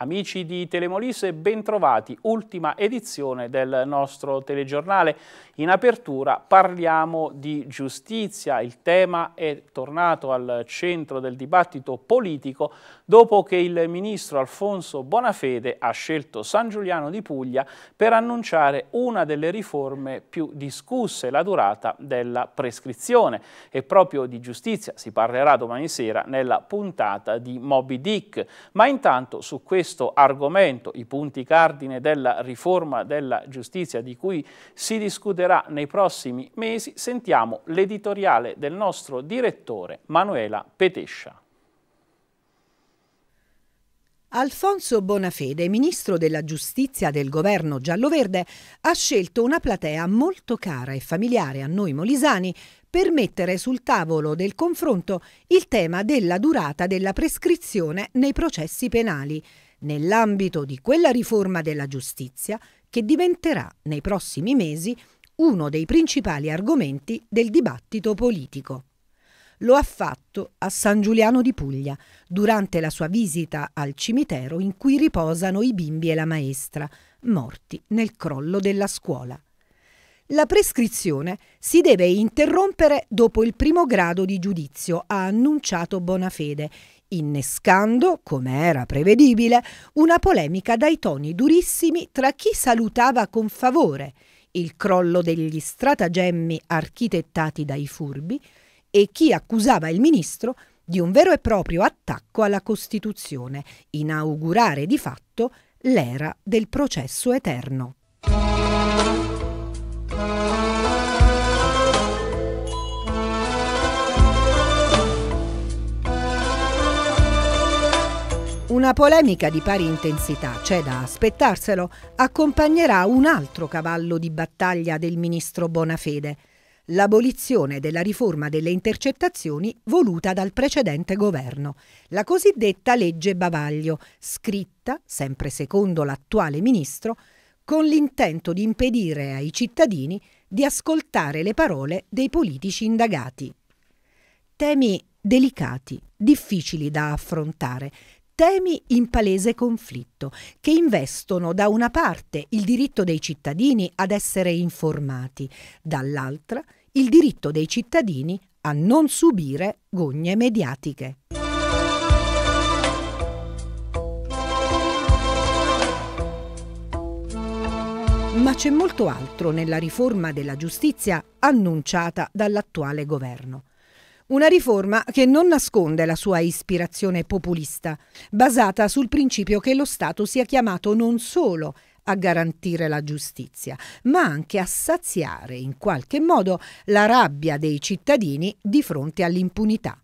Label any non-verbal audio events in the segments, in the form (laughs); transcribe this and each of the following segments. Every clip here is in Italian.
Amici di Telemolise, bentrovati, ultima edizione del nostro telegiornale. In apertura parliamo di giustizia, il tema è tornato al centro del dibattito politico dopo che il ministro Alfonso Bonafede ha scelto San Giuliano di Puglia per annunciare una delle riforme più discusse, la durata della prescrizione. E proprio di giustizia si parlerà domani sera nella puntata di Moby Dick. Ma intanto su questo argomento, i punti cardine della riforma della giustizia di cui si discuterà nei prossimi mesi, sentiamo l'editoriale del nostro direttore Manuela Petescia. Alfonso Bonafede, ministro della giustizia del governo giallo-verde, ha scelto una platea molto cara e familiare a noi molisani per mettere sul tavolo del confronto il tema della durata della prescrizione nei processi penali, nell'ambito di quella riforma della giustizia che diventerà nei prossimi mesi uno dei principali argomenti del dibattito politico. Lo ha fatto a San Giuliano di Puglia, durante la sua visita al cimitero in cui riposano i bimbi e la maestra, morti nel crollo della scuola. La prescrizione si deve interrompere dopo il primo grado di giudizio, ha annunciato Bonafede, innescando, come era prevedibile, una polemica dai toni durissimi tra chi salutava con favore il crollo degli stratagemmi architettati dai furbi e chi accusava il ministro di un vero e proprio attacco alla Costituzione, inaugurare di fatto l'era del processo eterno. Una polemica di pari intensità, c'è da aspettarselo, accompagnerà un altro cavallo di battaglia del ministro Bonafede, l'abolizione della riforma delle intercettazioni voluta dal precedente governo, la cosiddetta legge Bavaglio, scritta, sempre secondo l'attuale ministro, con l'intento di impedire ai cittadini di ascoltare le parole dei politici indagati. Temi delicati, difficili da affrontare, temi in palese conflitto, che investono da una parte il diritto dei cittadini ad essere informati, dall'altra il diritto dei cittadini a non subire gogne mediatiche. Ma c'è molto altro nella riforma della giustizia annunciata dall'attuale governo. Una riforma che non nasconde la sua ispirazione populista, basata sul principio che lo Stato sia chiamato non solo a garantire la giustizia, ma anche a saziare in qualche modo la rabbia dei cittadini di fronte all'impunità.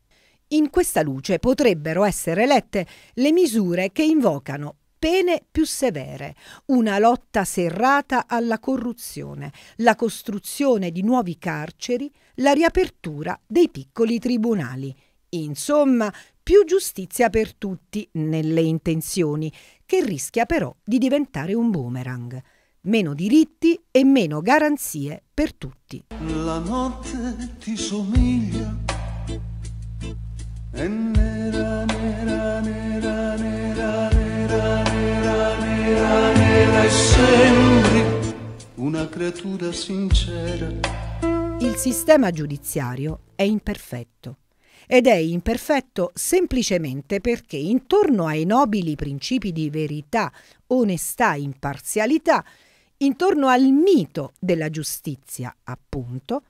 In questa luce potrebbero essere lette le misure che invocano pene più severe, una lotta serrata alla corruzione, la costruzione di nuovi carceri, la riapertura dei piccoli tribunali. Insomma, più giustizia per tutti nelle intenzioni, che rischia però di diventare un boomerang. Meno diritti e meno garanzie per tutti. La notte ti somiglia, è nera, nera, nera, nera, nera, nera, nera, nera, e sembri una creatura sincera. Il sistema giudiziario è imperfetto ed è imperfetto semplicemente perché intorno ai nobili principi di verità, onestà, imparzialità, intorno al mito della giustizia, appunto,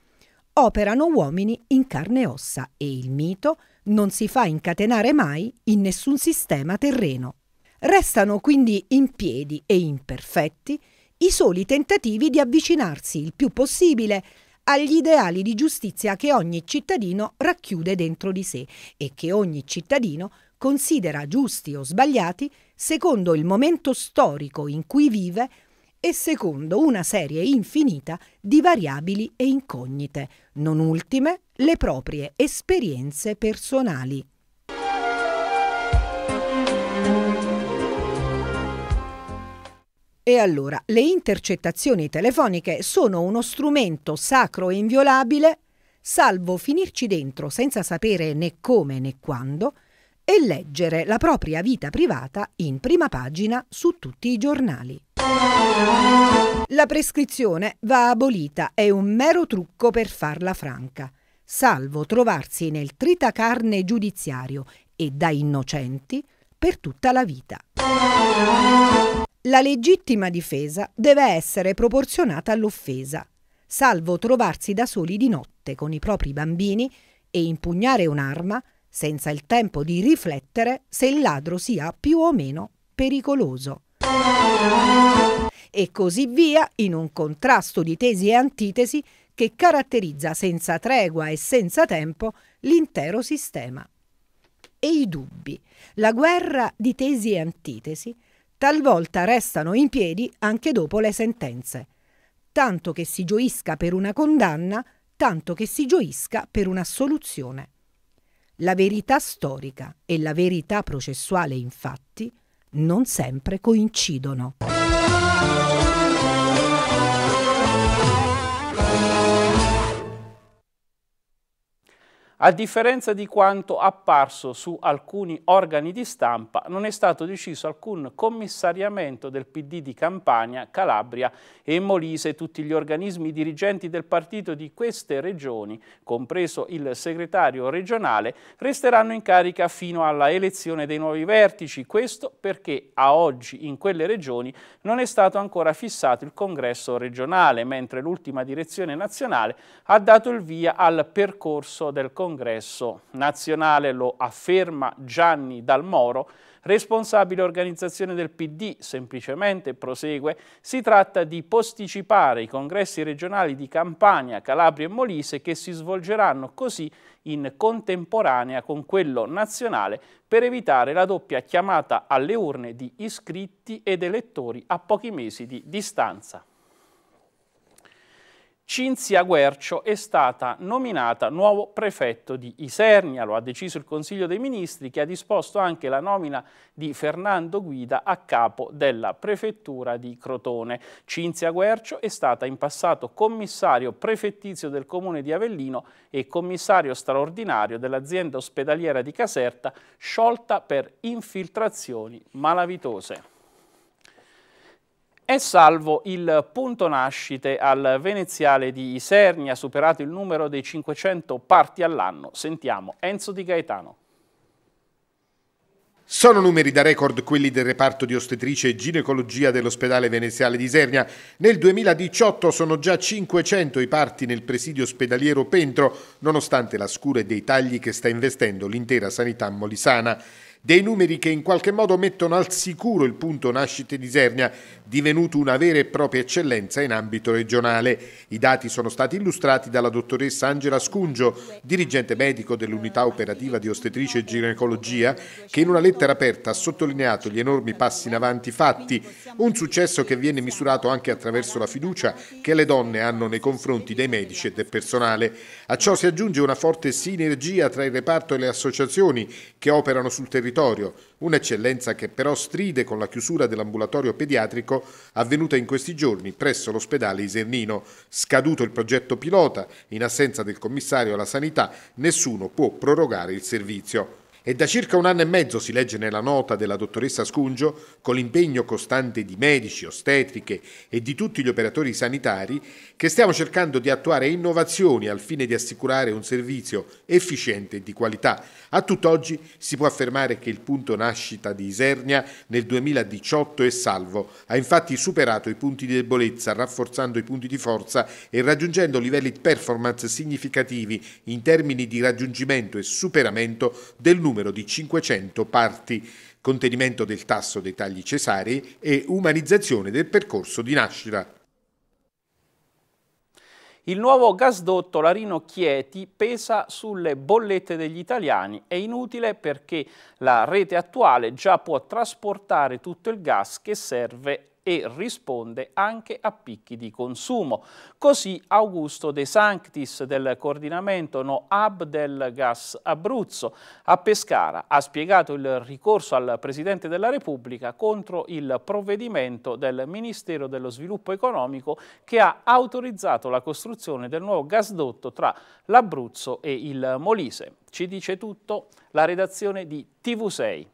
operano uomini in carne e ossa e il mito non si fa incatenare mai in nessun sistema terreno. Restano quindi in piedi e imperfetti i soli tentativi di avvicinarsi il più possibile agli ideali di giustizia che ogni cittadino racchiude dentro di sé e che ogni cittadino considera giusti o sbagliati secondo il momento storico in cui vive e secondo una serie infinita di variabili e incognite, non ultime le proprie esperienze personali. E allora, le intercettazioni telefoniche sono uno strumento sacro e inviolabile, salvo finirci dentro senza sapere né come né quando, e leggere la propria vita privata in prima pagina su tutti i giornali. La prescrizione va abolita, è un mero trucco per farla franca, salvo trovarsi nel tritacarne giudiziario e da innocenti per tutta la vita. La legittima difesa deve essere proporzionata all'offesa, salvo trovarsi da soli di notte con i propri bambini e impugnare un'arma senza il tempo di riflettere se il ladro sia più o meno pericoloso. E così via in un contrasto di tesi e antitesi che caratterizza senza tregua e senza tempo l'intero sistema. E i dubbi, la guerra di tesi e antitesi, talvolta restano in piedi anche dopo le sentenze. Tanto che si gioisca per una condanna, tanto che si gioisca per una soluzione. La verità storica e la verità processuale, infatti, non sempre coincidono. A differenza di quanto apparso su alcuni organi di stampa, non è stato deciso alcun commissariamento del PD di Campania, Calabria e Molise. Tutti gli organismi dirigenti del partito di queste regioni, compreso il segretario regionale, resteranno in carica fino alla elezione dei nuovi vertici. Questo perché a oggi in quelle regioni non è stato ancora fissato il congresso regionale, mentre l'ultima direzione nazionale ha dato il via al percorso del congresso congresso nazionale, lo afferma Gianni Dalmoro, responsabile organizzazione del PD, semplicemente prosegue, si tratta di posticipare i congressi regionali di Campania, Calabria e Molise che si svolgeranno così in contemporanea con quello nazionale per evitare la doppia chiamata alle urne di iscritti ed elettori a pochi mesi di distanza. Cinzia Guercio è stata nominata nuovo prefetto di Isernia, lo ha deciso il Consiglio dei Ministri che ha disposto anche la nomina di Fernando Guida a capo della prefettura di Crotone. Cinzia Guercio è stata in passato commissario prefettizio del comune di Avellino e commissario straordinario dell'azienda ospedaliera di Caserta sciolta per infiltrazioni malavitose. È salvo il punto nascite al veneziale di Isernia, superato il numero dei 500 parti all'anno. Sentiamo Enzo Di Gaetano. Sono numeri da record quelli del reparto di ostetrice e ginecologia dell'ospedale veneziale di Isernia. Nel 2018 sono già 500 i parti nel presidio ospedaliero Pentro, nonostante la scure dei tagli che sta investendo l'intera sanità molisana dei numeri che in qualche modo mettono al sicuro il punto nascite di Isernia, divenuto una vera e propria eccellenza in ambito regionale. I dati sono stati illustrati dalla dottoressa Angela Scungio, dirigente medico dell'unità operativa di ostetrice e ginecologia, che in una lettera aperta ha sottolineato gli enormi passi in avanti fatti, un successo che viene misurato anche attraverso la fiducia che le donne hanno nei confronti dei medici e del personale. A ciò si aggiunge una forte sinergia tra il reparto e le associazioni che operano sul territorio territorio, un'eccellenza che però stride con la chiusura dell'ambulatorio pediatrico avvenuta in questi giorni presso l'ospedale Isernino. Scaduto il progetto pilota, in assenza del commissario alla sanità, nessuno può prorogare il servizio. È da circa un anno e mezzo, si legge nella nota della dottoressa Scungio, con l'impegno costante di medici, ostetriche e di tutti gli operatori sanitari, che stiamo cercando di attuare innovazioni al fine di assicurare un servizio efficiente e di qualità. A tutt'oggi si può affermare che il punto nascita di Isernia nel 2018 è salvo, ha infatti superato i punti di debolezza, rafforzando i punti di forza e raggiungendo livelli di performance significativi in termini di raggiungimento e superamento del numero numero di 500 parti, contenimento del tasso dei tagli cesarei e umanizzazione del percorso di nascita. Il nuovo gasdotto Larino-Chieti pesa sulle bollette degli italiani. È inutile perché la rete attuale già può trasportare tutto il gas che serve e risponde anche a picchi di consumo. Così Augusto De Sanctis del coordinamento No Hub del Gas Abruzzo a Pescara ha spiegato il ricorso al Presidente della Repubblica contro il provvedimento del Ministero dello Sviluppo Economico che ha autorizzato la costruzione del nuovo gasdotto tra l'Abruzzo e il Molise. Ci dice tutto la redazione di TV6.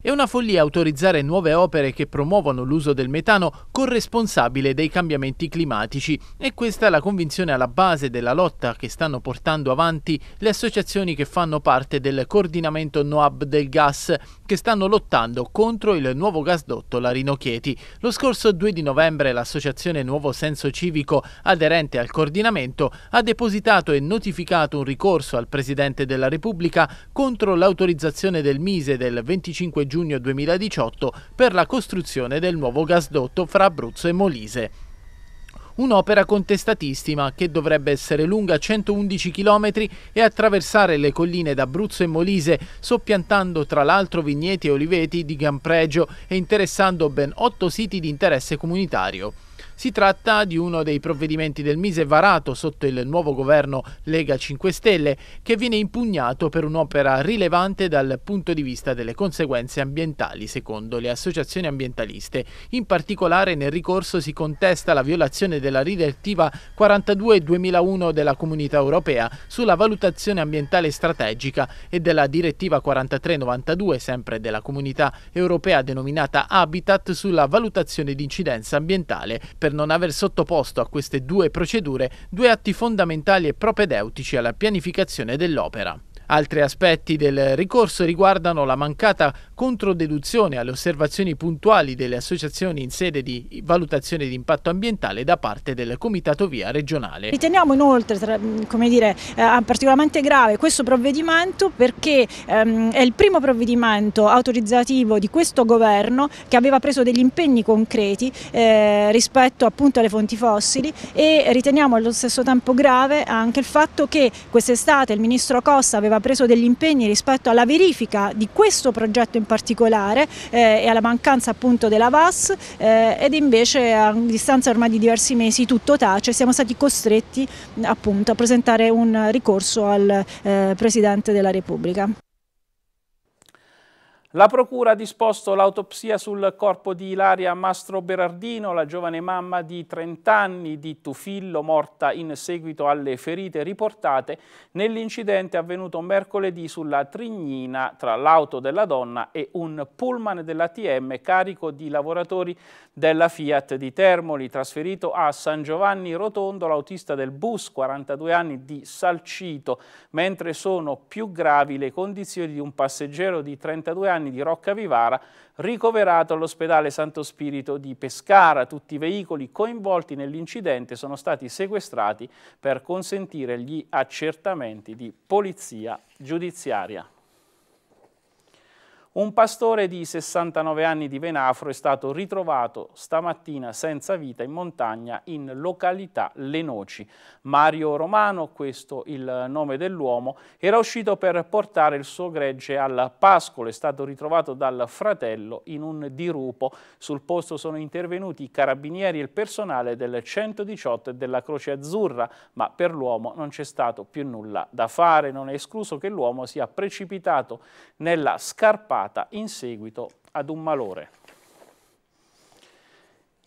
È una follia autorizzare nuove opere che promuovono l'uso del metano corresponsabile dei cambiamenti climatici e questa è la convinzione alla base della lotta che stanno portando avanti le associazioni che fanno parte del coordinamento NOAB del gas che stanno lottando contro il nuovo gasdotto Larino Chieti. Lo scorso 2 di novembre l'associazione Nuovo Senso Civico aderente al coordinamento ha depositato e notificato un ricorso al Presidente della Repubblica contro l'autorizzazione del Mise del 25 giugno 2018 per la costruzione del nuovo gasdotto fra Abruzzo e Molise. Un'opera contestatissima che dovrebbe essere lunga 111 km e attraversare le colline d'Abruzzo e Molise, soppiantando tra l'altro vigneti e oliveti di gran pregio e interessando ben 8 siti di interesse comunitario. Si tratta di uno dei provvedimenti del Mise varato sotto il nuovo governo Lega 5 Stelle che viene impugnato per un'opera rilevante dal punto di vista delle conseguenze ambientali secondo le associazioni ambientaliste. In particolare nel ricorso si contesta la violazione della direttiva 42-2001 della Comunità Europea sulla valutazione ambientale strategica e della direttiva 43-92 sempre della Comunità Europea denominata Habitat sulla valutazione di incidenza ambientale per per non aver sottoposto a queste due procedure due atti fondamentali e propedeutici alla pianificazione dell'opera. Altri aspetti del ricorso riguardano la mancata controdeduzione alle osservazioni puntuali delle associazioni in sede di valutazione di impatto ambientale da parte del Comitato Via regionale. Riteniamo inoltre dire, eh, particolarmente grave questo provvedimento perché ehm, è il primo provvedimento autorizzativo di questo governo che aveva preso degli impegni concreti eh, rispetto appunto alle fonti fossili e riteniamo allo stesso tempo grave anche il fatto che quest'estate il ministro Costa aveva aveva preso degli impegni rispetto alla verifica di questo progetto in particolare eh, e alla mancanza appunto della VAS eh, ed invece a distanza ormai di diversi mesi tutto tace, siamo stati costretti appunto a presentare un ricorso al eh, Presidente della Repubblica. La procura ha disposto l'autopsia sul corpo di Ilaria Mastro Berardino, la giovane mamma di 30 anni di Tufillo, morta in seguito alle ferite riportate nell'incidente avvenuto mercoledì sulla Trignina tra l'auto della donna e un pullman dell'ATM carico di lavoratori della Fiat di Termoli, trasferito a San Giovanni Rotondo l'autista del bus, 42 anni di Salcito, mentre sono più gravi le condizioni di un passeggero di 32 anni anni di Rocca Vivara, ricoverato all'ospedale Santo Spirito di Pescara. Tutti i veicoli coinvolti nell'incidente sono stati sequestrati per consentire gli accertamenti di polizia giudiziaria. Un pastore di 69 anni di Venafro è stato ritrovato stamattina senza vita in montagna in località Le Noci. Mario Romano, questo il nome dell'uomo, era uscito per portare il suo gregge al pascolo. È stato ritrovato dal fratello in un dirupo. Sul posto sono intervenuti i carabinieri e il personale del 118 e della Croce Azzurra, ma per l'uomo non c'è stato più nulla da fare. Non è escluso che l'uomo sia precipitato nella scarpata sviluppata in seguito ad un malore.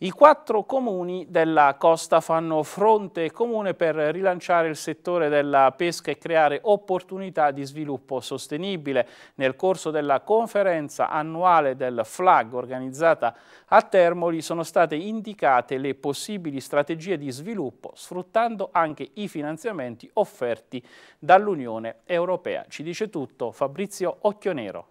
I quattro comuni della costa fanno fronte comune per rilanciare il settore della pesca e creare opportunità di sviluppo sostenibile. Nel corso della conferenza annuale del FLAG organizzata a Termoli sono state indicate le possibili strategie di sviluppo sfruttando anche i finanziamenti offerti dall'Unione Europea. Ci dice tutto Fabrizio Occhionero.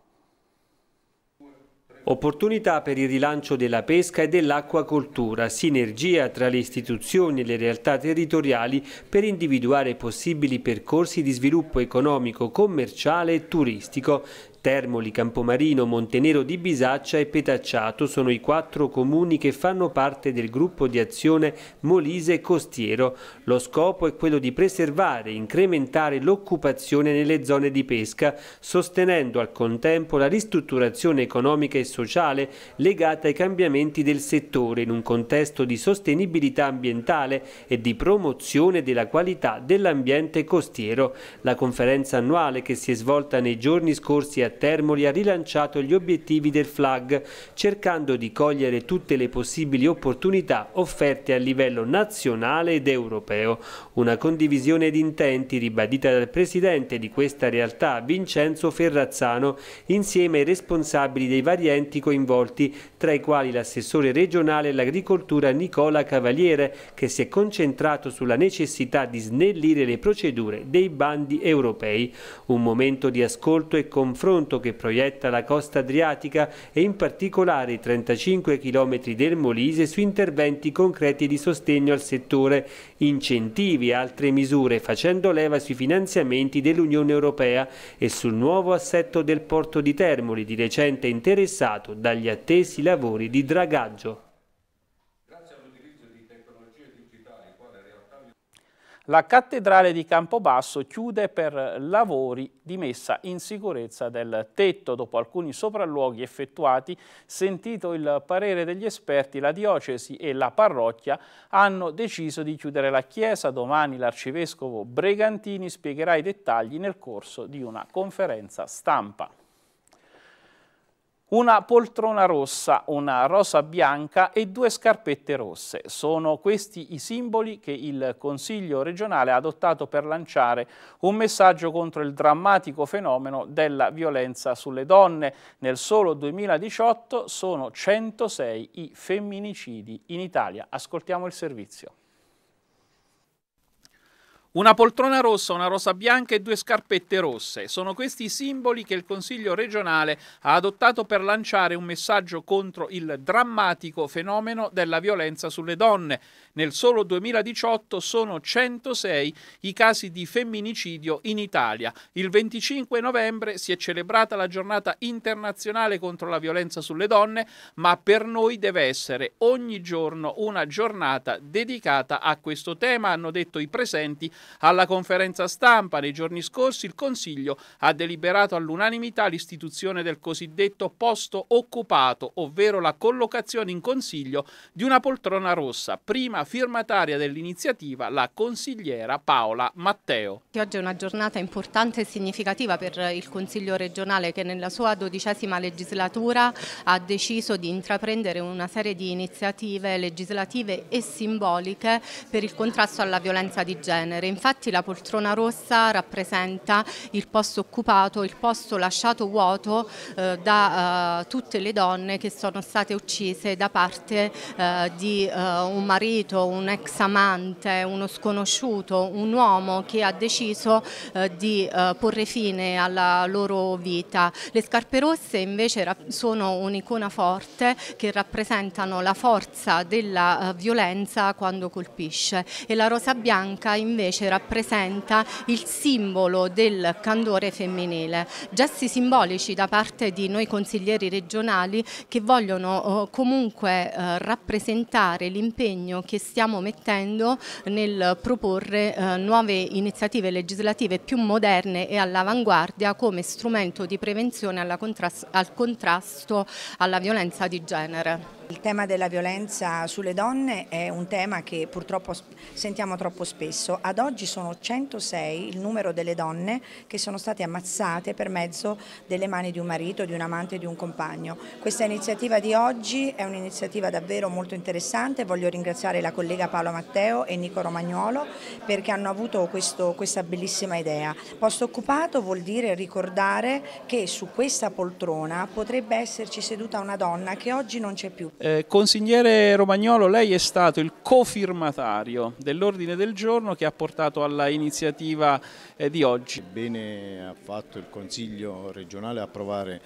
Opportunità per il rilancio della pesca e dell'acquacoltura, sinergia tra le istituzioni e le realtà territoriali per individuare possibili percorsi di sviluppo economico, commerciale e turistico Termoli, Campomarino, Montenero di Bisaccia e Petacciato sono i quattro comuni che fanno parte del gruppo di azione Molise Costiero. Lo scopo è quello di preservare e incrementare l'occupazione nelle zone di pesca, sostenendo al contempo la ristrutturazione economica e sociale legata ai cambiamenti del settore in un contesto di sostenibilità ambientale e di promozione della qualità dell'ambiente costiero. La conferenza annuale che si è svolta nei giorni scorsi a Termoli ha rilanciato gli obiettivi del FLAG, cercando di cogliere tutte le possibili opportunità offerte a livello nazionale ed europeo. Una condivisione di intenti ribadita dal presidente di questa realtà, Vincenzo Ferrazzano, insieme ai responsabili dei vari enti coinvolti, tra i quali l'assessore regionale all'agricoltura Nicola Cavaliere, che si è concentrato sulla necessità di snellire le procedure dei bandi europei. Un momento di ascolto e confronto confronto che proietta la costa adriatica e in particolare i 35 km del Molise su interventi concreti di sostegno al settore, incentivi e altre misure facendo leva sui finanziamenti dell'Unione Europea e sul nuovo assetto del porto di Termoli di recente interessato dagli attesi lavori di dragaggio. La cattedrale di Campobasso chiude per lavori di messa in sicurezza del tetto. Dopo alcuni sopralluoghi effettuati, sentito il parere degli esperti, la diocesi e la parrocchia hanno deciso di chiudere la chiesa. Domani l'arcivescovo Bregantini spiegherà i dettagli nel corso di una conferenza stampa una poltrona rossa, una rosa bianca e due scarpette rosse. Sono questi i simboli che il Consiglio regionale ha adottato per lanciare un messaggio contro il drammatico fenomeno della violenza sulle donne. Nel solo 2018 sono 106 i femminicidi in Italia. Ascoltiamo il servizio. Una poltrona rossa, una rosa bianca e due scarpette rosse. Sono questi i simboli che il Consiglio regionale ha adottato per lanciare un messaggio contro il drammatico fenomeno della violenza sulle donne. Nel solo 2018 sono 106 i casi di femminicidio in Italia. Il 25 novembre si è celebrata la giornata internazionale contro la violenza sulle donne, ma per noi deve essere ogni giorno una giornata dedicata a questo tema, hanno detto i presenti alla conferenza stampa nei giorni scorsi il Consiglio ha deliberato all'unanimità l'istituzione del cosiddetto posto occupato, ovvero la collocazione in Consiglio di una poltrona rossa, prima firmataria dell'iniziativa la consigliera Paola Matteo. Oggi è una giornata importante e significativa per il Consiglio regionale che nella sua dodicesima legislatura ha deciso di intraprendere una serie di iniziative legislative e simboliche per il contrasto alla violenza di genere infatti la poltrona rossa rappresenta il posto occupato, il posto lasciato vuoto eh, da eh, tutte le donne che sono state uccise da parte eh, di eh, un marito, un ex amante, uno sconosciuto, un uomo che ha deciso eh, di eh, porre fine alla loro vita. Le scarpe rosse invece sono un'icona forte che rappresentano la forza della violenza quando colpisce e la rosa bianca invece invece rappresenta il simbolo del candore femminile. Gesti simbolici da parte di noi consiglieri regionali che vogliono eh, comunque eh, rappresentare l'impegno che stiamo mettendo nel proporre eh, nuove iniziative legislative più moderne e all'avanguardia come strumento di prevenzione al contrasto alla violenza di genere. Il tema della violenza sulle donne è un tema che purtroppo sentiamo troppo spesso. Ad oggi sono 106 il numero delle donne che sono state ammazzate per mezzo delle mani di un marito, di un amante, di un compagno. Questa iniziativa di oggi è un'iniziativa davvero molto interessante. Voglio ringraziare la collega Paolo Matteo e Nico Romagnuolo perché hanno avuto questo, questa bellissima idea. Posto occupato vuol dire ricordare che su questa poltrona potrebbe esserci seduta una donna che oggi non c'è più eh, consigliere Romagnolo, lei è stato il cofirmatario dell'ordine del giorno che ha portato alla iniziativa eh, di oggi. Bene ha fatto il Consiglio regionale a approvare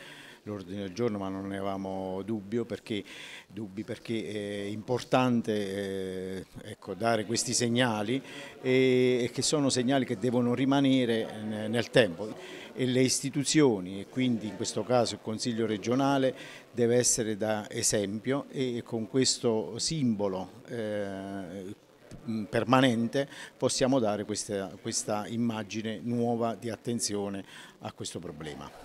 l'ordine del giorno, ma non ne avevamo dubbio perché, dubbi perché eh, è importante eh, ecco, dare questi segnali e, e, che sono segnali che devono rimanere nel tempo e le istituzioni e quindi in questo caso il Consiglio regionale deve essere da esempio e con questo simbolo eh, permanente possiamo dare questa, questa, immagine nuova di attenzione a questo problema.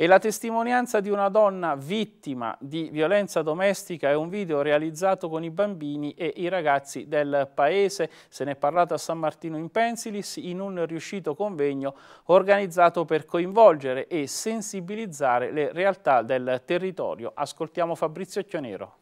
E la testimonianza di una donna vittima di violenza domestica è un video realizzato con i bambini e i ragazzi del paese. Se ne è parlato a San Martino in Pensilis in un riuscito convegno organizzato per coinvolgere e sensibilizzare le realtà del territorio. Ascoltiamo Fabrizio Chionero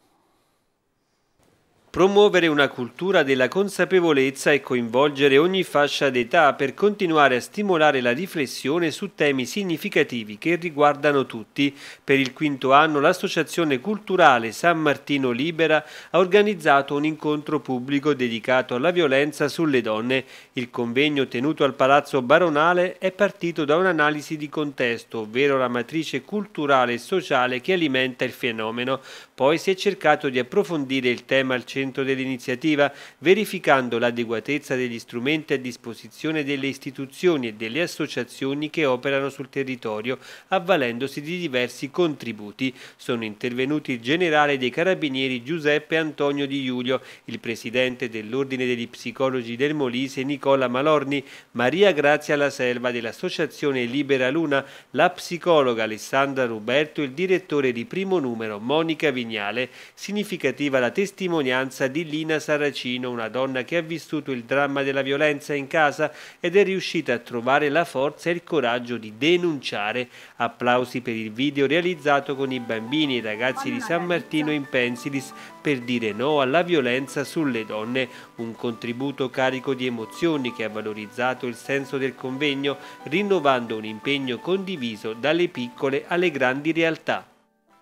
promuovere una cultura della consapevolezza e coinvolgere ogni fascia d'età per continuare a stimolare la riflessione su temi significativi che riguardano tutti. Per il quinto anno l'Associazione Culturale San Martino Libera ha organizzato un incontro pubblico dedicato alla violenza sulle donne. Il convegno tenuto al Palazzo Baronale è partito da un'analisi di contesto, ovvero la matrice culturale e sociale che alimenta il fenomeno. Poi si è cercato di approfondire il tema al centro centro dell'iniziativa, verificando l'adeguatezza degli strumenti a disposizione delle istituzioni e delle associazioni che operano sul territorio, avvalendosi di diversi contributi. Sono intervenuti il generale dei carabinieri Giuseppe Antonio Di Giulio, il presidente dell'Ordine degli Psicologi del Molise Nicola Malorni, Maria Grazia La Selva dell'Associazione Libera Luna, la psicologa Alessandra Ruberto e il direttore di primo numero Monica Vignale. Significativa la testimonianza testimonianza di Lina Saracino, una donna che ha vissuto il dramma della violenza in casa ed è riuscita a trovare la forza e il coraggio di denunciare. Applausi per il video realizzato con i bambini e i ragazzi di San Martino in Pensilis per dire no alla violenza sulle donne, un contributo carico di emozioni che ha valorizzato il senso del convegno, rinnovando un impegno condiviso dalle piccole alle grandi realtà.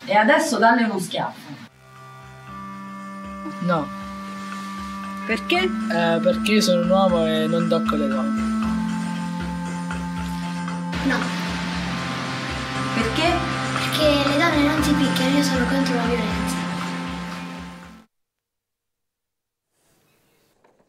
E adesso dalle uno schiaffo No. Perché? Eh, perché io sono un uomo e non do con le donne. No. Perché? Perché le donne non ti picchiano, io sono contro la violenza.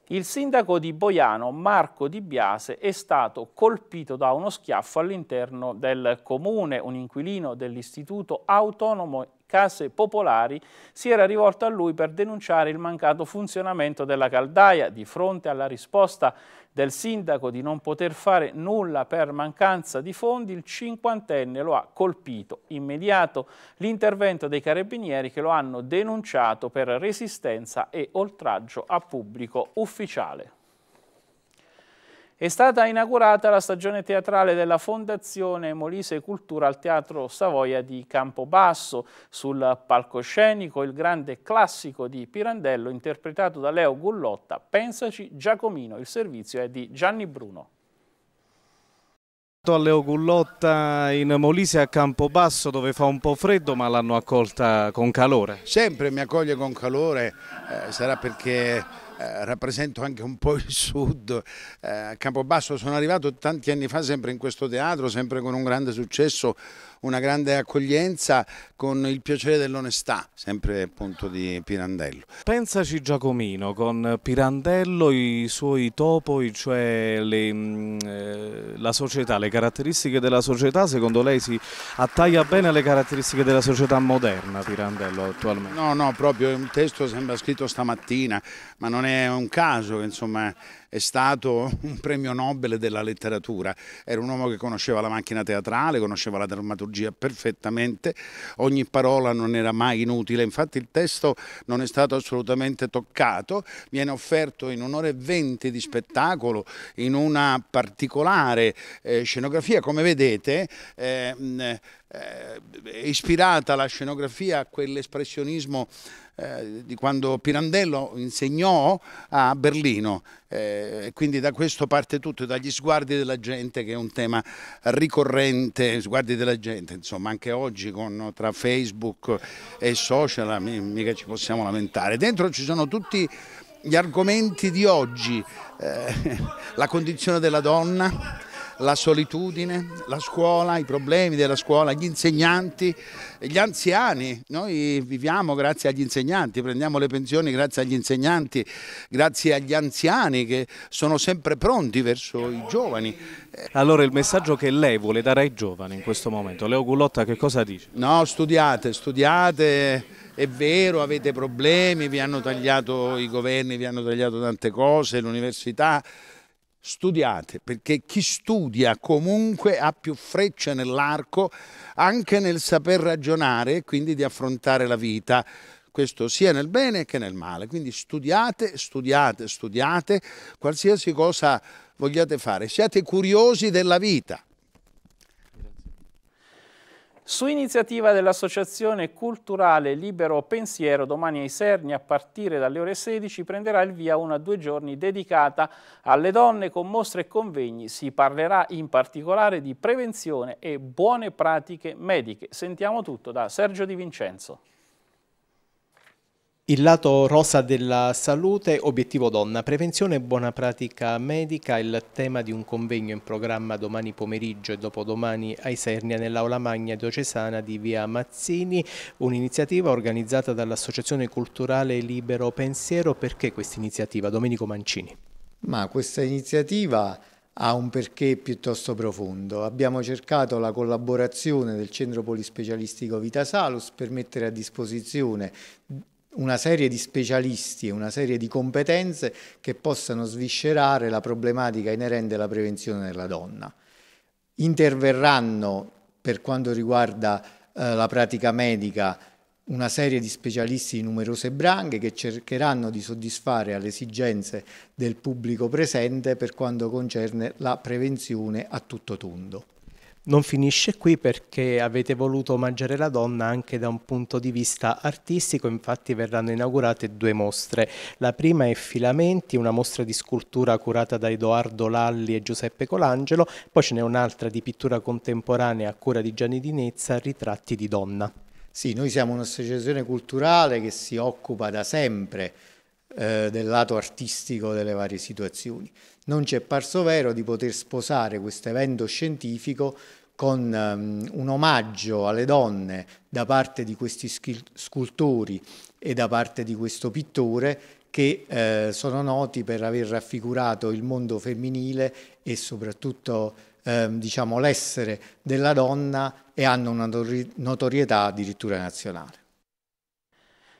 Il sindaco di Boiano, Marco Di Biase, è stato colpito da uno schiaffo all'interno del comune. Un inquilino dell'istituto autonomo casse popolari si era rivolto a lui per denunciare il mancato funzionamento della caldaia di fronte alla risposta del sindaco di non poter fare nulla per mancanza di fondi, il cinquantenne lo ha colpito. Immediato l'intervento dei carabinieri che lo hanno denunciato per resistenza e oltraggio a pubblico ufficiale. È stata inaugurata la stagione teatrale della Fondazione Molise Cultura al Teatro Savoia di Campobasso. Sul palcoscenico il grande classico di Pirandello interpretato da Leo Gullotta, Pensaci Giacomino. Il servizio è di Gianni Bruno a Leo Gullotta in Molise a Campobasso dove fa un po' freddo ma l'hanno accolta con calore. Sempre mi accoglie con calore, eh, sarà perché eh, rappresento anche un po' il sud, eh, a Campobasso sono arrivato tanti anni fa sempre in questo teatro, sempre con un grande successo, una grande accoglienza con il piacere dell'onestà, sempre appunto di Pirandello. Pensaci Giacomino, con Pirandello i suoi topoi, cioè le, mm, eh, la società, le caratteristiche della società, secondo lei si attaglia bene alle caratteristiche della società moderna Pirandello attualmente? No, no, proprio un testo sembra scritto stamattina, ma non è un caso che insomma è stato (laughs) un premio Nobel della letteratura, era un uomo che conosceva la macchina teatrale, conosceva la drammaturgia perfettamente, ogni parola non era mai inutile, infatti il testo non è stato assolutamente toccato, viene offerto in un'ora e venti di spettacolo, in una particolare eh, scenografia, come vedete, eh, eh, ispirata la scenografia a quell'espressionismo eh, di quando Pirandello insegnò a Berlino. Eh, quindi da questo parte tutto, dagli sguardi della gente, che è un tema ricorrente, sguardi della gente, insomma, anche oggi con, tra Facebook e social, mica ci possiamo lamentare. Dentro ci sono tutti gli argomenti di oggi, eh, (laughs) la condizione della donna, la solitudine, la scuola, i problemi della scuola, gli insegnanti, gli anziani. Noi viviamo grazie agli insegnanti, prendiamo le pensioni grazie agli insegnanti, grazie agli anziani che sono sempre pronti verso i giovani. Allora il messaggio che lei vuole dare ai giovani in questo momento, Leo Gullotta che cosa dice? No, studiate, studiate è vero, avete problemi, vi hanno tagliato i governi, vi hanno tagliato tante cose, l'università, studiate, perché chi studia comunque ha più frecce nell'arco anche nel saper ragionare e quindi di affrontare la vita questo sia nel bene che nel male. Quindi studiate, studiate, studiate qualsiasi cosa vogliate fare. Siate curiosi della vita. Su iniziativa dell'Associazione Culturale Libero Pensiero, domani ai Serni a partire dalle ore 16 prenderà il via una due giorni dedicata alle donne con mostre e convegni. Si parlerà in particolare di prevenzione e buone pratiche mediche. Sentiamo tutto da Sergio Di Vincenzo. Il lato rosa della salute, obiettivo donna, prevenzione e buona pratica medica, il tema di un convegno in programma domani pomeriggio e dopodomani a Isernia nell'Aula Magna Diocesana di Via Mazzini, un'iniziativa organizzata dall'Associazione Culturale Libero Pensiero. Perché questa iniziativa? Domenico Mancini. Ma questa iniziativa ha un perché piuttosto profondo. Abbiamo cercato la collaborazione del Centro Polispecialistico Vita Salus per mettere a disposizione una serie di specialisti e una serie di competenze che possano sviscerare la problematica inerente alla prevenzione della donna. Interverranno per quanto riguarda eh, la pratica medica una serie di specialisti di numerose branche che cercheranno di soddisfare alle esigenze del pubblico presente per quanto concerne la prevenzione a tutto tondo. Non finisce qui perché avete voluto omaggiare la donna anche da un punto di vista artistico, infatti verranno inaugurate due mostre. La prima è Filamenti, una mostra di scultura curata da Edoardo Lalli e Giuseppe Colangelo, poi ce n'è un'altra di pittura contemporanea a cura di Gianni Di Nezza, Ritratti di donna. Sì, noi siamo un'associazione culturale che si occupa da sempre eh, del lato artistico delle varie situazioni. Non ci è parso vero di poter sposare questo evento scientifico con um, un omaggio alle donne da parte di questi scultori e da parte di questo pittore che eh, sono noti per aver raffigurato il mondo femminile e soprattutto eh, diciamo, l'essere della donna e hanno una notorietà addirittura nazionale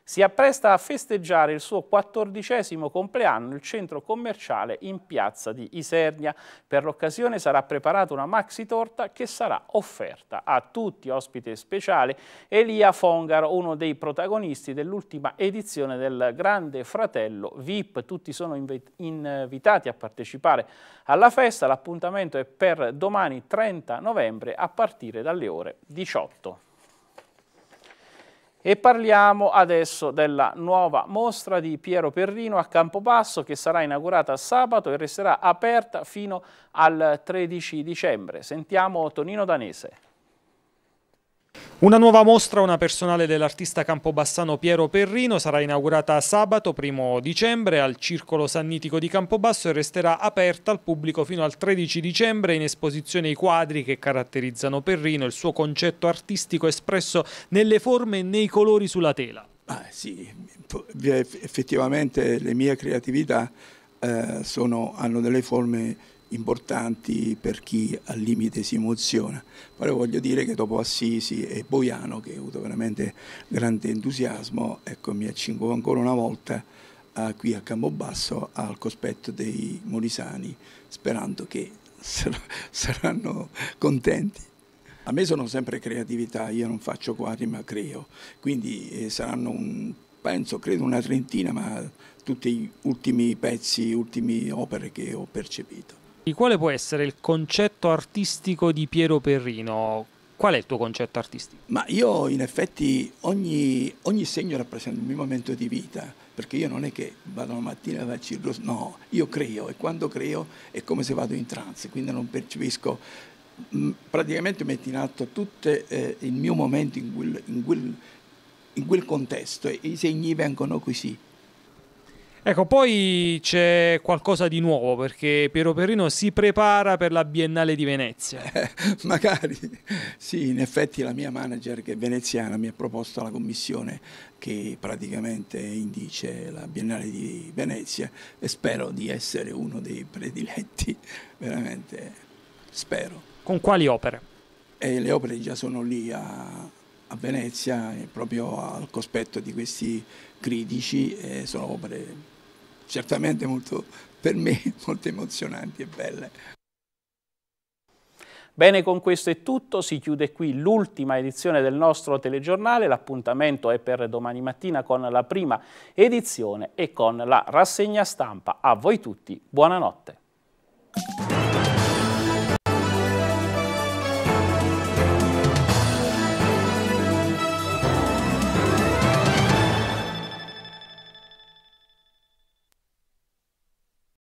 si appresta a festeggiare il suo quattordicesimo compleanno nel centro commerciale in piazza di Isernia. Per l'occasione sarà preparata una maxi torta che sarà offerta a tutti. Ospite speciale Elia Fongaro, uno dei protagonisti dell'ultima edizione del Grande Fratello VIP. Tutti sono invitati a partecipare alla festa. L'appuntamento è per domani 30 novembre a partire dalle ore 18. E parliamo adesso della nuova mostra di Piero Perrino a Campobasso che sarà inaugurata sabato e resterà aperta fino al 13 dicembre. Sentiamo Tonino Danese. Una nuova mostra, una personale dell'artista campobassano Piero Perrino, sarà inaugurata sabato 1 dicembre al Circolo Sannitico di Campobasso e resterà aperta al pubblico fino al 13 dicembre in esposizione i quadri che caratterizzano Perrino, il suo concetto artistico espresso nelle forme e nei colori sulla tela. Ah, sì, effettivamente le mie creatività eh, sono, hanno delle forme importanti per chi al limite si emoziona, però voglio dire che dopo Assisi e Boiano, che ho avuto veramente grande entusiasmo, ecco, mi accingo ancora una volta a, qui a Campobasso al cospetto dei molisani, sperando che sar (laughs) saranno contenti. A me sono sempre creatività, io non faccio quadri ma creo, quindi eh, saranno un, penso, credo una trentina, ma tutti gli ultimi pezzi, ultime opere che ho percepito. Quale può essere il concetto artistico di Piero Perrino? Qual è il tuo concetto artistico? Ma io in effetti ogni, ogni segno rappresenta il mio momento di vita, perché io non è che vado la mattina dal vado no, io creo e quando creo è come se vado in trance, quindi non percepisco, mm, praticamente metto in atto tutto eh, il mio momento in quel, in quel, in quel contesto e i segni vengono così, Ecco, poi c'è qualcosa di nuovo perché Piero Perrino si prepara per la Biennale di Venezia. (laughs) Eh, magari, sì, in effetti la mia manager che è veneziana mi ha proposto la commissione che praticamente indice la Biennale di Venezia e spero di essere uno dei prediletti, (laughs) veramente spero. Con quali opere? E le opere già sono lì a, a Venezia, proprio al cospetto di questi critici, sono opere certamente molto, per me (laughs) molto emozionanti e belle. Bene, con questo è tutto, si chiude qui l'ultima edizione del nostro telegiornale, l'appuntamento è per domani mattina con la prima edizione e con la rassegna stampa. A voi tutti, buonanotte.